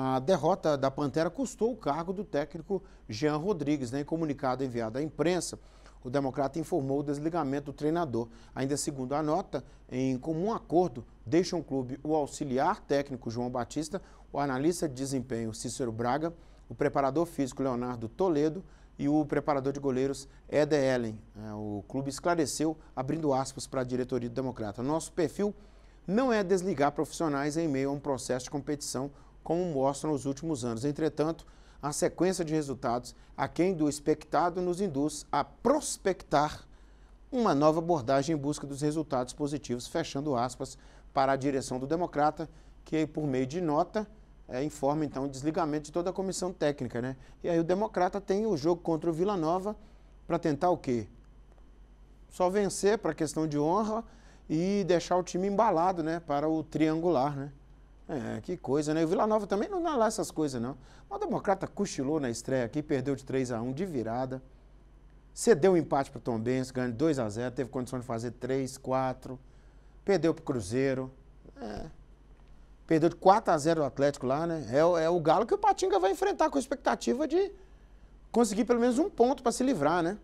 A derrota da Pantera custou o cargo do técnico Jean Rodrigues. Né? Em comunicado enviado à imprensa, o democrata informou o desligamento do treinador. Ainda segundo a nota, em comum acordo, deixam o clube o auxiliar técnico João Batista, o analista de desempenho Cícero Braga, o preparador físico Leonardo Toledo e o preparador de goleiros Ed Ellen. É, o clube esclareceu, abrindo aspas para a diretoria do Democrata. Nosso perfil não é desligar profissionais em meio a um processo de competição como mostram os últimos anos. Entretanto, a sequência de resultados aquém do expectado nos induz a prospectar uma nova abordagem em busca dos resultados positivos, fechando aspas para a direção do Democrata, que por meio de nota é, informa então o desligamento de toda a comissão técnica, né? E aí o Democrata tem o jogo contra o Vila Nova para tentar o quê? Só vencer para questão de honra e deixar o time embalado, né? Para o triangular, né? É, que coisa, né? O Vila Nova também não dá lá essas coisas, não. O Democrata cochilou na estreia aqui, perdeu de 3 a 1 de virada. Cedeu o um empate para o Tom Benz, ganhando 2 a 0 teve condição de fazer 3, 4. Perdeu para o Cruzeiro. É. Perdeu de 4 a 0 o Atlético lá, né? É, é o Galo que o Patinga vai enfrentar com a expectativa de conseguir pelo menos um ponto para se livrar, né?